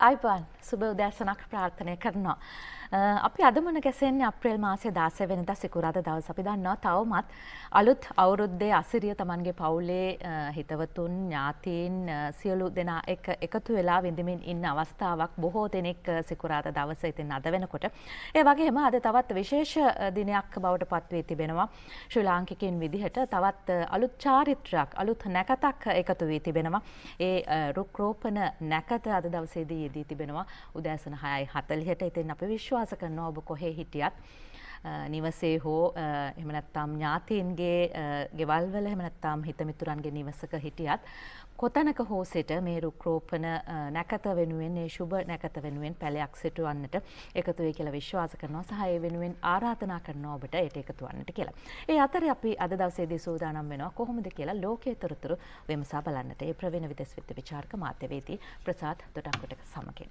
iPad සුබ උදෑසනක් ප්‍රාර්ථනය කරනවා. අපි අදමන ගැසෙන්නේ අප්‍රේල් මාසේ දාසය වෙනද සිකුරාද දවස අපි දන්නවා තවමත් අලුත් අවුරුද්දේ අසිරිය තමන්ගේ පවුලේ හිතවතුන් ඥාතීන් සියලු දෙනා එක එකතු වෙලා විඳමින් ඉන්න අවස්ථාවක් බොහෝ දෙනෙක් සිකුරාද දවස ඉතින් අද වෙනකොට ඒ වගේම අද තවත් විශේෂ දිනයක් බවට පත්වී තිබෙනවා ශ්‍රී ලාංකිකයන් විදිහට තවත් අලුත් චාරිත්‍රයක් අලුත් නැකතක් එකතු වී තිබෙනවා ඒ රුක්රෝපන නැකත අද දවසේදී යෙදී තිබෙනවා උදෑසන හයයි හතලිහට ඉතින් අපි විශ්වාස කරනවා ඔබ කොහේ හිටියත්. නිවසේ හෝ එමනැත්තාම් ඥාතීන්ගේ ගෙවල්වල එමනැත්තාම් හිතමිතුරන්ගේ නිවසක හිටියත්. කොතැනක හෝසෙට මේ රුක්‍රෝපන නැකත වෙනුවෙන් ඒ ශුභ නැකත වෙනුවෙන් පැලයක් සිටුවන්නට එකතුවේ කියලා විශ්වාස කරනවා සහය වෙනුවෙන් ආරාධනා කරන ඔබට එයට එකතුවන්නට කියලා. ඒ අතර අපි අද දවසේදී සූදානම් වෙනවා කොහොමද කියලා ලෝකයේ තොරතුරු විමසා බලන්නට ඒ ප්‍රවීණ විදෙස් විත්ත විචාරක මාත්‍යවේදී ප්‍රසාද් දොඩක්කොටක සමගින්.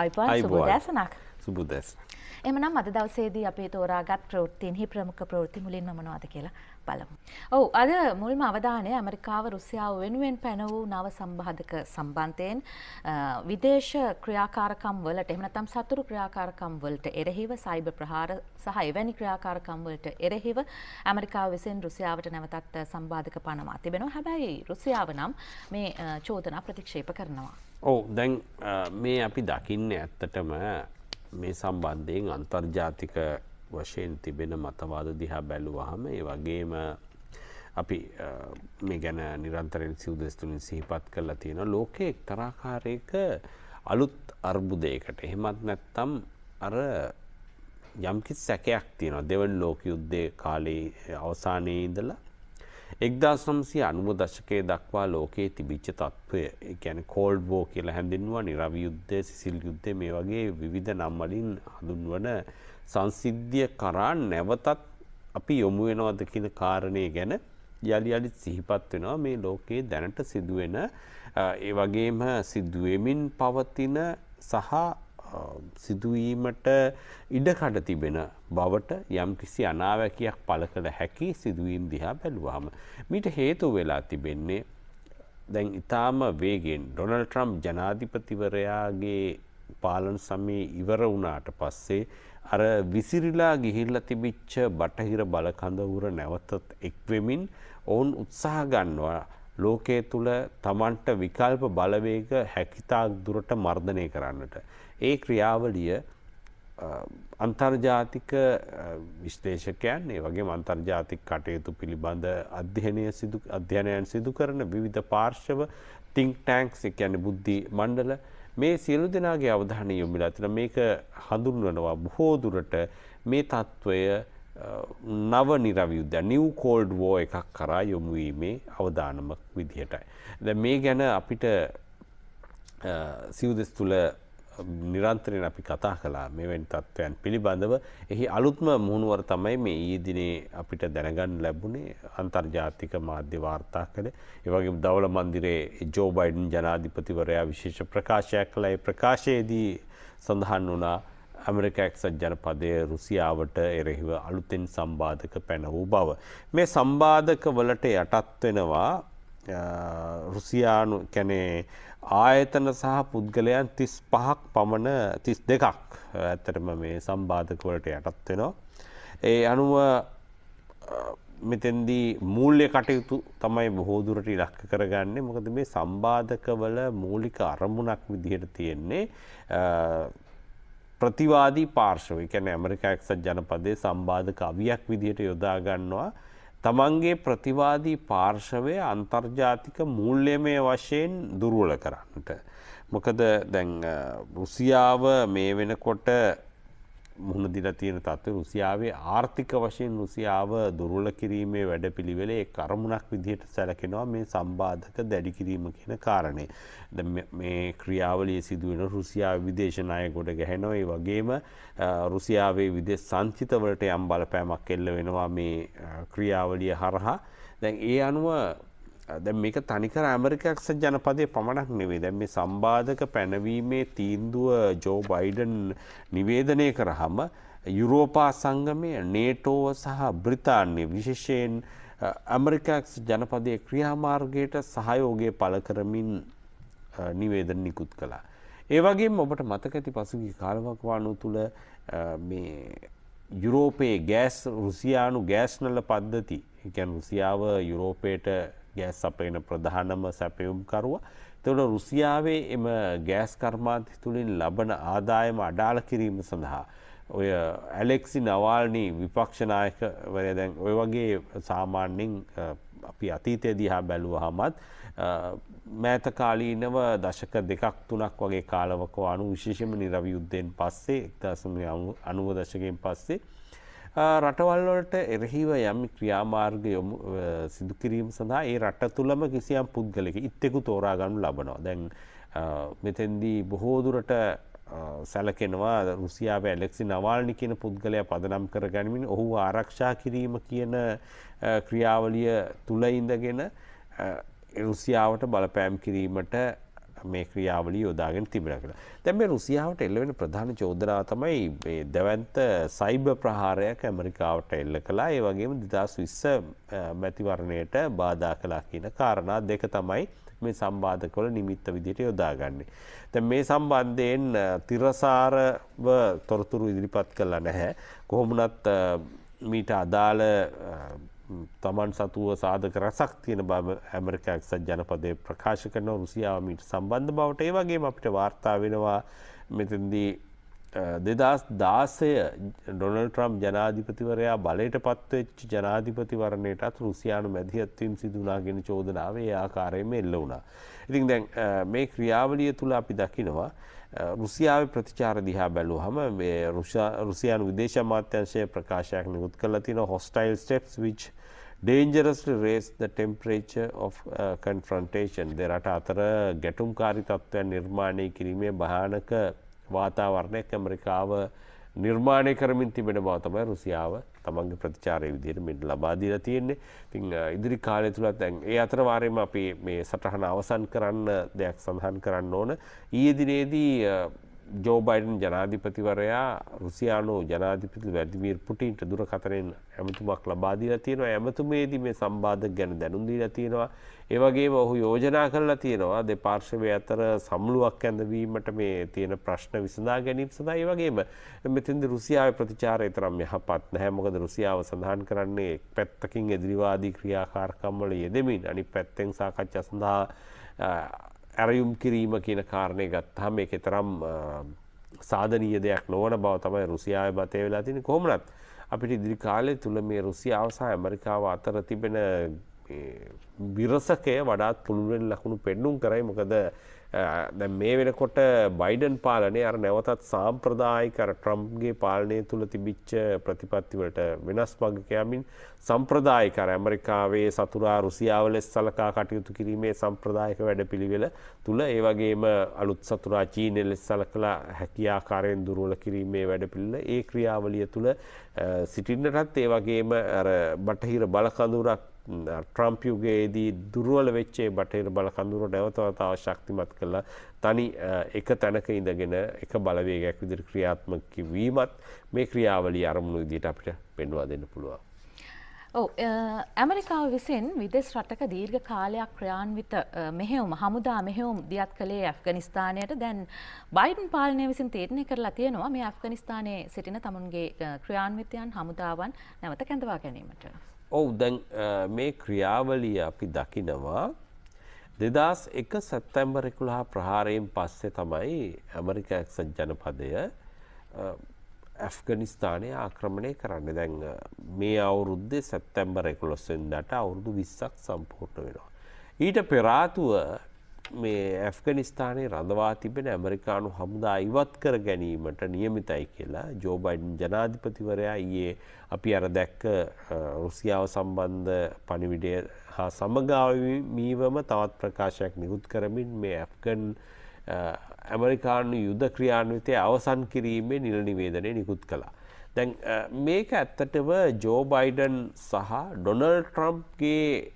අයිපන් සුබදෑසනක් සුබුදැස්. එමනම් අද දවසේදී අපේ තෝරාගත් ප්‍රවෘත්තියන්හි ප්‍රමුඛ ප්‍රවෘත්ති මුලින්ම මොනවද කියලා බලමු. ඔව් අද මුල්ම අවධානය ඇමරිකාව රුසියාව වෙනුවෙන් පැන වූ නව සම්බාධක සම්බන්ධයෙන් විදේශ ක්‍රියාකාරකම් වලට එහෙම නැත්නම් සතුරු ක්‍රියාකාරකම් වලට එරෙහිව සයිබර් ප්‍රහාර සහ එවැනි ක්‍රියාකාරකම් වලට එරෙහිව ඇමරිකාව විසින් රුසියාවට නැවතත් සම්බාධක පනවා තිබෙනවා. හැබැයි රුසියාව නම් මේ චෝදනා ප්‍රතික්ෂේප කරනවා. ඔව් දැන් මේ අපි දකින්නේ ඇත්තටම මේ සම්බන්ධයෙන් අන්තර්ජාතික වශයෙන් තිබෙන මතවාද දිහා බැලුවහම ඒ වගේම අපි මේ ගැන නිරන්තරෙන් සිවදස්තුලින් සිහිපත් කරලා තියෙන ලෝකයේ තරාකාරයක අලුත් අර්බුදයකට එහෙමත් නැත්තම් අර යම්කිත් සැකයක් තියෙනවා දෙවන් ලෝක යුද්ධය කාලයේ අවසානයේ ඉඳලා එක්දාසම්සිය අනුව දශකය දක්වා ලෝකයේ තිබිච්ච තත්ත්වය ගැන කෝල්ඩ් බෝ කියලා හැඳින්වා නිරවියුද්ධය සිසිල් යුද්ධය මේ වගේ විධ නම්වලින් හඳුන්වන සංසිද්ධිය කරා නැවතත් අපි යොමු වෙනවද කියන කාරණය ගැන යළි අලිත් සිහිපත් වෙනවා මේ ලෝකයේ දැනට සිදුවෙන ඒ වගේම සිදුවමින් පවතින සහ සිදුවීමට ඉඩකඩ තිබෙන බවට යම් කිසි අනාවැකයක් පල කළ හැකි සිදුවීම් දිහා බැලුවහම. මීට හේතු වෙලා තිබෙන්නේ දැන් ඉතාම වේගෙන් ඩොනල් ට්‍රම් ජනාධිපතිවරයාගේ පාලන සමයේ ඉවර වුණාට පස්සේ අර විසිරිලා ගිහිල්ල තිබිච්ච බටහිර බලකඳවුර නැවතත් එක්වෙමින් ඔවුන් උත්සාහ ගන්නවා ලෝකයේ තුළ තමන්ට විකල්ප බලවේග හැකිතාක් දුරට මර්ධනය කරන්නට. ඒ ක්‍රියාවලිය අන්තර්ජාතික විශ්ලේෂකයන් ඒ වගේ අන්තර්ජාතික කටයුතු පිළිබඳ අධ්‍යනය අධ්‍යනයන් සිදු කරන විවිධ පාර්ශව තිංක් ටෑන්ක්ස් එකැන බුද්ධි මණ්ඩල මේ සියලු දෙනාගේ අවධානය යොමුලා තින මේක හඳුන්වනවා බොහෝ දුරට මේ තත්ත්වය නව නිරවියුද්ධ නිව් කෝල්ඩ් වෝ එකක් කරා යොමුවීමේ අවධානමක් විදිහටයි. ද මේ ගැන අපිට සිවදෙස් තුළ නිරන්තරයෙන් අපි කතා කලා මෙවැනි තත්ත්වයන් පිළිබඳව එහි අලුත්ම මුහුණුවර තමයි මේ ඊදිනේ අපිට දැනගන්න ලැබුණේ අන්තර්ජාතික මාධ්‍ය වාර්තා කළ ඒවගේ දවල මන්දිරේ ජෝබයිඩන් ජනාධිපතිවරයා විශේෂ ප්‍රකාශයක් කළ ඒ ප්‍රකාශයේදී සඳහන් වුණා ඇමරිකඇක්සත් ජනපදය රුසියාවට එරෙහිව අලුතෙන් සම්බාධක පැන වූ බව. මේ සම්බාධක වලට යටත් වෙනවා රුසියානු කැනේ ආයතන සහ පුද්ගලයන් තිස් පහක් පමණ තිස් දෙකක් ඇතරම මේ සම්බාධකවලට යටත් වෙනවා. ඒ අනුව මෙතැන්දී මූල්්‍ය කටයුතු තමයි බොහෝදුරට ඉලක්ක කරගන්නේ මොකද මේ සම්බාධකවල මූලික අරමුණක් විදිහට තියෙන්නේ ප්‍රතිවාදී පාර්ශව එකැන ඇමරිකාක්සත් ජනපදේ සම්බාධක අවියක් විදිහට යොදාගන්නවා තමන්ගේ ප්‍රතිවාදී පාර්ශවය අන්තර්ජාතික මූල්්‍යමය වශයෙන් දුරුවල කරන්නට. මොකද දැන් රුසියාව මේ වෙනකොට මුහුණ දිලා තියෙන තත්ත්ව රුසියාවේ ආර්ථික වශයෙන් රුසියාව දුර්වල කිරීමේ වැඩපිළිවෙලේ කරමුණක් විදිහට සැලකෙනවා මේ සම්බාධක දැඩි කිරීම කියන කාරණය. මේ ක්‍රියාවලිය සිදුවෙන රුසියා විදේශනාය ගොඩ ගැහෙනොයි වගේම රුසියාවේ විදෙස් සංචිතවලට යම් බලපෑමක් එල්ල වෙනවා මේ ක්‍රියාවලිය හරහා. දැන් ඒ අනුව දැ මේක තනිකර ඇමරිකක්ෂ ජනපදය පමණක් නෙවේ දැම් මේ සම්බාධක පැනවීමේ තීන්දුව ජෝ බයිඩන් නිවේදනය කරහම යුරෝපා සංගමය නේටෝව සහ බ්‍රිතාන්‍ය විශේෂයෙන් ඇමරිකක්ස් ජනපදය ක්‍රියාමාර්ගයට සහයෝගේ පල කරමින් නිවේදන නිකුත් කළා. ඒවගේ ඔබට මතකඇති පසුගි කාලවක්වානු තුළ යුරෝපයේ ගෑස් රුසියානු ගෑස්නල පද්ධති එකැන් රුසියාව යුරෝපයට ගෑස් සපයන ප්‍රධානම සැපයුම්කරුවා. එතකොට රුසියාවේ එම ගෑස් කර්මාන්ත තුළින් ලබන ආදායම අඩාල කිරීම සඳහා ඔය ඇලෙක්සි නවාල්නී විපක්ෂනායකවරය දැන් ඔය වගේ සාමාන්‍යෙන් අපි අතීතය දිහා බැලුව හමත් මෑතකාලීනව දශක දෙකක් තුනක් වගේ කාලවක අනු විශේෂම නිරවියුද්ධයෙන් පස්සේ එක්දසමය අනුව දශකෙන් පස්සේ රටවල්වලට එරහිව යම් ක්‍රියාමාර්ග යොමු සිදුකිරීම සඳහා ඒ රට තුළම කිසියම් පුද්ගලෙක ඉත්තෙකු තෝරාගන්නු ලබනවා දැන් මෙතෙන්දී බොහෝදුරට සැලකෙනවා රුසියාව ඇලෙක්සි නවාල්නි කියන පුද්ගලය පදනම් කර ගැනමින් ඔහු ආරක්ෂා කිරීම කියන ක්‍රියාවලිය තුළ ඉඳගෙන රුසියාවට බලපෑම් කිරීමට මේ ක්‍රියාවලිය යොදාගෙන තිබෙනවා කියලා. දැන් මේ රුසියාවට එල්ල වෙන ප්‍රධාන චෝදනාව තමයි මේ දැවැන්ත සයිබර් ප්‍රහාරයක් ඇමරිකාවට එල්ල කළා. ඒ වගේම 2020 මැතිවරණයට බාධා කළා කියන කාරණා දෙක තමයි මේ සම්බාධකවල නිමිත්ත විදිහට යොදාගන්නේ. දැන් මේ සම්බන්ධයෙන් තිරසාරව තොරතුරු ඉදිරිපත් කළා නැහැ. කොහොමුණත් මීට අදාළ තමන් සතුව සාධක රසක් තියෙන බව ඇමරිකයක් සත් ජනපදය ප්‍රකාශ කරන රුසියාවමීට සම්බන්ධ බවට ඒ වගේ අපිට වාර්තා වෙනවා මෙතන්දී දෙදස් දාසය ඩොනල් ට්‍රම් ජනාධිපතිවරයා බලට පත්වෙච්ච ජනාධිපතිවරණයටත් රුසියානු මැදිහත්වීම් සිදුනාගෙන චෝදනාවේ ආකාරයම එල්ල වුණා. ඉතින් දැන් මේ ක්‍රියාවලිය තුළ අපි දකිනවා රුසියාව ප්‍රතිචාර දිහා බැලූ හම රුසියාන් විදේශ මාත්‍යංශය ප්‍රකාශයක් නිකුත් කළ තින හොස්ටයිල් ස්ටෙප්ස් විච් ඩේන්ජරස්ට රේස් ද ටෙම්පරේච කන්ෆ්‍රන්ටේෂන් දෙරට අතර ගැටුම් කාරිතත්වයන් නිර්මාණය කිරීමේ භානක වාතාවරණයක් ඇමරිකාව නිර්මාණය කරමින් තිබෙන බව තමයි රුසියාව තමන්ගේ ප්‍රතිචාරය විදිහට මෙන්න ලබා දීලා තියෙන්නේ. ඉතින් ඉදිරි කාලය තුලත් දැන් ඒ අතර වාරෙම අපි මේ සටහන අවසන් කරන්න දෙයක් සඳහන් කරන්න ඕන. ඊයේ දිනේදී ජෝබයිඩන් ජනාධිපතිවරයා රුසියානෝ ජනාධිපති වැදිමීර් පුටින්ට දුරකතරෙන් ඇමතුමක් ලබාදීලා තියෙනවා ඇමතුමේදී මේ සම්බාධ ගැන දැනුන්දීලා තියෙනවා ඒවගේම ඔහු යෝජනා කරලා තියෙනවා දෙපාර්ශවය අතර සම්ලුවක් ඇඳවීමට මේ තියෙන ප්‍රශ්න විසඳා ගැනීම සඳහා ඒ වගේම මෙතෙන්ද රුසියාව ප්‍රතිචාරය තරම් යහපත් නැහැ මොකද රුසියාව සඳහන් කරන්නේ එක් පැත්තකින් එදිරිවාදී ක්‍රියාකාරකම් වල යෙදෙමින් අනිත් පැත්තෙන් සාකච්ඡා සඳහා ඇරයුම් කිරීම කියන කාරණය ගත්හම එක තරම් සාධනීය දෙයක් නොවන බව තමයි රුසියාව මතය වෙලා තින කොමනත් අපිට ඉදිරි කාලය තුළ මේ රුසියාවසා ඇමරිකාව අතර තිබෙන විරසකය වඩාත් පුළුවෙන් ලකුණු පෙන්නුම් කරයි මොකද දැ මේ වෙනකොට බයිඩන් පාලනය අර නැවතත් සාම්ප්‍රදායිකර ට්‍රම්ගේ පාලනය තුළ තිබිච්ච ප්‍රතිපත්තිවලට වෙනස් මගකයමින් සම්ප්‍රදායිකර ඇමරිකාවේ සතුරා රුසියාවලෙස් සලකා කටයුතු කිරීමේ සම්ප්‍රදායක වැඩ පිළිවෙල තුළ ඒවගේම අලුත් සතුරා චීනය ලෙස් සලකලා හැකියාකාරයෙන් දුරුවල කිරීමේ වැඩපිල්ල ඒ ක්‍රියාවලිය තුළ සිටින්නටත් ඒවගේම බටහිර බලකඳුරක් ට්‍රම්ප් යුගයේදී දුර්ුවල වෙච්චේ බටහිර බල කඳුරට නැවතවත ශක්තිමත් කළා තනි එක තැනක ඉඳගෙන එක බලවේගයක් විදිර ක්‍රියාත්මක වීමත් මේ ක්‍රියාවලි අරමුණු විදිට අපිට පෙන්වා දෙන්න පුළුවන්. ඇමරිකාව විසින් විදෙස් රටක දීර්ඝ කාලයක් ක්‍රයාන්විත මෙහෙවුම හමුදා මෙහෙවුම් දියත් කළේ ඇෆ්ගනිස්ථානයට දැන් බයිඩන් පාලනය විසින් තේරණය කරලා තියෙනවා මේ ඇෆ්ගනිස්ථානයේ සිටින තමුන්ගේ ක්‍රියාන්විතයන් හමුදාවන් නැවත කැඳවා ගැනීමට. ඔවු දැන් මේ ක්‍රියාවලිය අපි දකිනවා දෙදස් එක සැත්තැම්බර එකුළහා ප්‍රහාරයෙන් පස්සේ තමයි ඇමරිකඇක්සන් ජනපදය ඇෆ්ගනිස්ථානය ආක්‍රමණය කරන්න දැන් මේ අවුරුද්දේ සැත්තැම්බර එකුලොස්සෙන්දට අවුරුදු විස්සක් සම්පූර්ණ වෙනවා. ඊට පෙරාතුව මේ ඇෆ්ගනිස්ථානයේ රඳවා තිබෙන ඇමරිකානු හමුදා ඉවත් කර ගැනීමට නියමිතයි කියලා ජෝබයින් ජනාධිපතිවරයා ඊයේ අපි අර දැක්ක රුසියාව සම්බන්ධ පණිවිඩය හා සමගාවමීවම තවත් ප්‍රකාශයක් නිකුත් කරමින් මේ ඇෆ්ගන් ඇමරිකානු යුද ක්‍රියාන්විතය අවසන් කිරීමේ නිලනිවේදනය නිකුත් කලා. දැන් මේක ඇත්තටම ජෝබයිඩන් සහ ඩොනල් ට්‍රම්ප්ගේ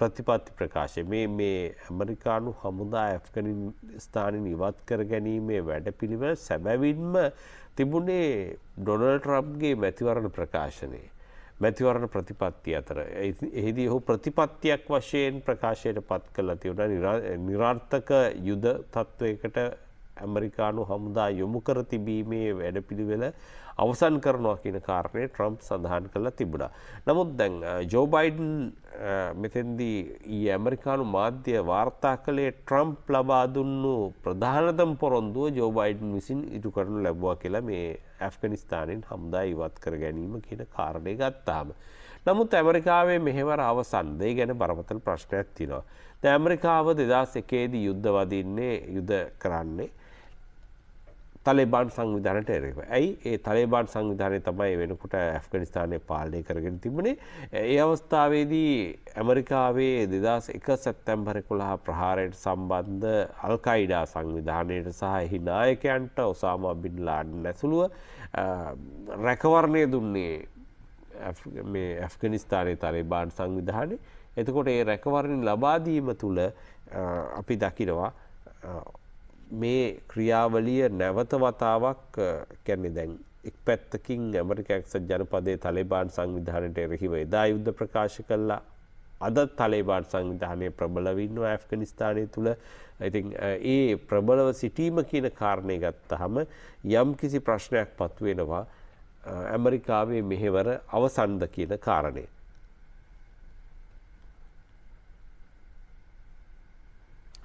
ප්‍රතිපත්ති ප්‍රකාශය මේ මේ ඇමරිකානු හමුදා ඇෆ්ගනිස්ථානින් ඉවත් කර ගැනීමේ වැඩ පිළිව සැබැවින්ම තිබුණේ ඩොනල් ට්‍රම්ගේ මැතිවරණ ප්‍රකාශනය. මැතිවරණ ප්‍රතිපත්ති අතර. එහිදී ඔහු ප්‍රතිපත්තියක් වශයෙන් ප්‍රකාශයට පත් කළ තිවුණ නිරාර්ථක යුද තත්ත්වයකට ඇමරිකානු හමුදා යොමු කර තිබීමේ වැඩපිළිවෙල අවසන් කරනවා කියන කාරණය ට්‍රම්ප් සඳහන් කරලා තිබුණා. නමුත් දැන් ජෝබයිඩන් මෙතෙන්දී ඒ ඇමරිකානු මාධ්‍ය වාර්තා කළේ ට්‍රම්ප් ලබා දුන්නු ප්‍රධානතම පොරොන්දුව ජෝබයිඩන් විසින් ඉටු කරනු ලැබවා කියලා මේ ඇෆ්ගනිස්ථානෙන් හමුදා ඉවත් කර ගැනීම කියන කාරණය ගත්තාම. නමුත් ඇමරිකාවේ මෙහෙවර අවසන්දේ ගැන බරපතල ප්‍රශ්නයක් තිනවා. ඇමරිකාව දෙදස් එකේදී යුද්ධ වදින්නේ යුද කරන්නේ. තලෙබාන් සංවිධානයට එරක ඇයි ඒ තලේබාන් සංවිධානය තමයි වෙනකොට ඇෆ්ගනිස්ථානය පාලනය කරගෙන තිබනේ ඒ අවස්ථාවේදී ඇමරිකාවේ දෙදස් එක සැත්තැම්බර කොළහා ප්‍රහාරයට සම්බන්ධ අල්කයිඩා සංවිධානයට සහ එහි නායකයන්ට ඔසාම බිඩ්ලාන් නැසුළුව රැකවරණය දුන්නේ ඇෆ්ගනිස්ථානය තලේබාන් සංවිධානය එතකොට ඒ රැකවරණින් ලබාදීම තුළ අපි දකිනවා මේ ක්‍රියාවලිය නැවත වතාවක් කැන්නේ දැන් එක් පැත්තකින් ඇමරිකැක්ස ජනපදේ තලෙබාන් සංවිධානයට එරෙහිව එදා යුද්ධ ප්‍රකාශ කල්ලා අද තලේබාන් සංවිධානය ප්‍රබලවින්න ඇෆ්ගනිස්ථානය තුළ ඉතින් ඒ ප්‍රබලව සිටීම කියන කාරණය ගත්තහම යම් කිසි ප්‍රශ්නයක් පත්වෙනවා ඇමරිකාවේ මෙහෙවර අවසන්ද කියන කාරණය.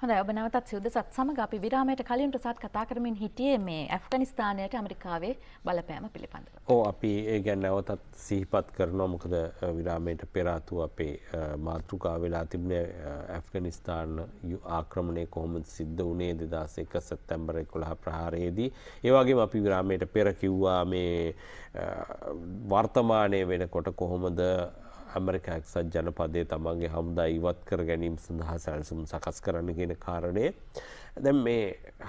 හොඳ ඔබනවතත් සිුදසත් සමඟ අපි විරාමයට කලින් ප්‍රසාත් කතා කරමින් හිටියේ මේ ඇෆ්ගනිස්ථානයට අමරිකාවේ බලපෑම පිළිබඳ. ඕ අපි ඒ ගැන නැවතත් සිහිපත් කරනවා මොකද විරාමයට පෙරාතු අපේ මාතෘකා වෙලා තිබනේ ඇෆ්ගනිස්ථාන ආක්‍රමණය කොහොමද සිද්ධ වනේ දෙදස් එක සැත්තැම්බර කොළහ ප්‍රහාරයේදී. ඒවාගේ අපි විරාමයට පෙර කිව්වා මේ වර්තමානය වෙනකොට කොහොමද ඇමරික ඇක්සත් ජනපදය තමන්ගේ හමුදා ඉවත් කර ගැනීම සඳහා සැලසුම් සකස් කරන්න කියෙන කාරණය දැ මේ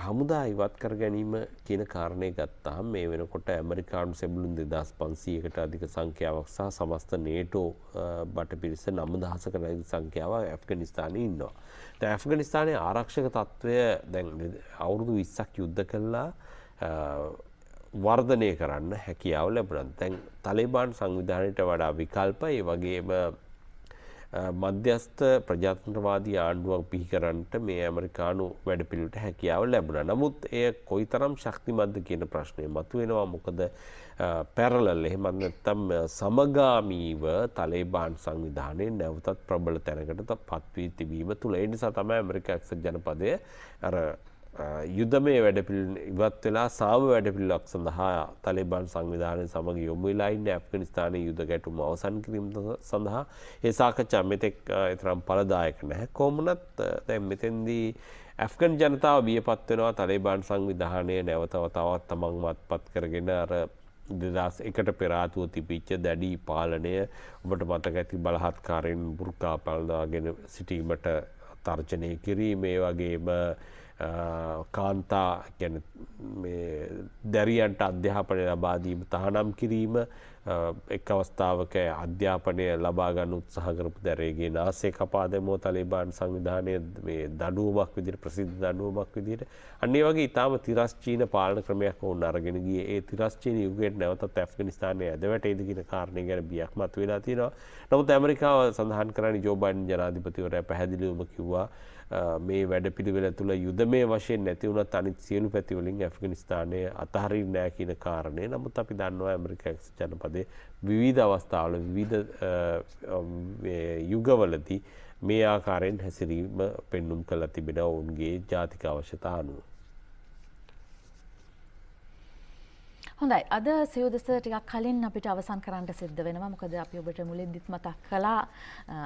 හමුදා ඉවත් කර ගැනීම කියන කාරණය ගත්තාහම් මේ වෙනකොට ඇමරිකාණු සෙබලුන් දෙදස් පන්සීකට අධික සංඛ්‍යාවක් සහ සමස්ත නේටෝ බට පිරිස නම දහස කර සංඛ්‍යාව ඇෆ්ගනිස්ථානය ඉන්නවා. ඇෆ්ගනිස්ථානය ආරක්ෂක තත්ත්වය දැ අවුරුදු විස්සක් යුද්ධ කරලා වර්ධනය කරන්න හැකියාව ලැබුණත් දැන් තලෙබාන් සංවිධානයට වඩා විකල්ප ඒ වගේම මධ්‍යස්ථ ප්‍රජාතන්ත්‍රවාදී ආණ්ඩුවක් පිහි කරන්නට මේ ඇමරිකානු වැඩපිළිට හැකියාව ලැබුණ නමුත් එය කොයි තරම් ශක්තිමද්ද කියන ප්‍රශ්නය මතුවෙනවා මොකද පැරලල් එහෙමත් නැත්නම් සමගාමීව තලේබාන් සංවිධානයේ නැවතත් ප්‍රබල තැනකට පත්වී තිබීම තුළ ඒ නිසා තමයි ඇමරිකා එක්සත් ජනපදය අර යුදමය වැඩපිල් ඉවත් වෙලා සාම වැඩපිල්ලක් සඳහා තලෙබන් සංවිධානය සමඟ යොමුවෙලායින්න ඇෆ්ගනිස්ථානය යුද ගැටුම් අවසන් කිරීම සඳහා ඒ සාකච්ඡා මෙතෙක් එතරම් පලදායක නැහැ කෝමනත් දැ මෙතෙන්දී ඇෆ්ගන් ජනතාව බියපත් වෙනවා තලෙබාන් සංවිධානය නැවතවතාවත් තමන් මත් පත් කරගෙන අර දෙදස් එකට පෙරාතුව තිබිච්ච දැඩි පාලනය ඔබට මතක ඇති බලහත්කාරයෙන් බුර්කා පලදාගෙන සිටීමට තර්ජනය කිරීම ඒ වගේම කාන්තා දැරියන්ට අධ්‍යාපනය ලබාදීම තහනම් කිරීම එක් අවස්ථාවක අධ්‍යාපනය ලබාගන්න උත්සාහකරපු දැරේගේ නාසේ කපාදමෝ තලිබාන් සංවිධානය මේ දඩුවමක් විදිර ප්‍රසිද්ධ දඩුවමක් විදිට අන්නේ වගේ ඉතාම තිරස්චීන පාලන ක්‍රමයක් ඔවුන් අරගෙනගේ ඒ තිරස්චීන යුගයට නැවත ඇෆ්ගනිස්ානය ඇදවට ඒදගෙන කාරණය ගැන බියක් මත් වෙලා තියෙනවා නමුත් ඇමරිකාව සඳහන් කරන ජෝබයින් ජනාධිපතිවරය පැහැදිලිවම කිව්වා මේ වැඩ පිළිවෙල තුළ යුද මේ වශයෙන් නැතිවුණ අනිත් සියලු පැතිවලින් ඇෆ්ගනිස්ථානය අතහරි නෑ කියන කාරණය නමුත් අපි දන්නවා ඇමරිකක් ජනපද මොකද විවිධ අවස්ථාවල විවිධ යුගවලදී මේ ආකාරයෙන් හැසිරීම පෙන්නුම් කළ තිබෙන ඔවුන්ගේ ජාතික අවශ්‍යතානුව. හොඳයි අද සියුදෙස ටිකක් කලින් අපිට අවසන් කරන්න සිද්ධ වෙනවා මොකද අපි ඔබට මුලින්දිත් මතක් කළා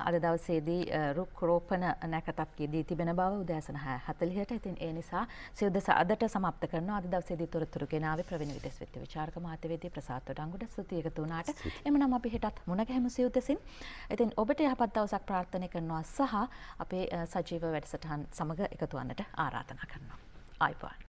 අද දවසේදී රුක් රෝපණ නැකතක් දී තිබෙන බව උදෑසන 6:40ට ඉතින් ඒ නිසා සියුදෙස අදට සමාප්ත කරනවා අද දවසේදී තොරතුරු ගෙනාවේ ප්‍රවීණ විදේශ විත්ත විචාරක මාධ්‍යවේදී ප්‍රසාද් තොටංගුඩ ස්තුති එකතු වුණාට එමනම් අපි හෙටත් මුණ ගැහෙමු සියුදෙසින් ඉතින් ඔබට යහපත් දවසක් ප්‍රාර්ථනා කරනවා සහ අපේ සජීව වැඩසටහන් සමග එකතු වන්නට ආරාධනා කරනවා ආයිබෝන්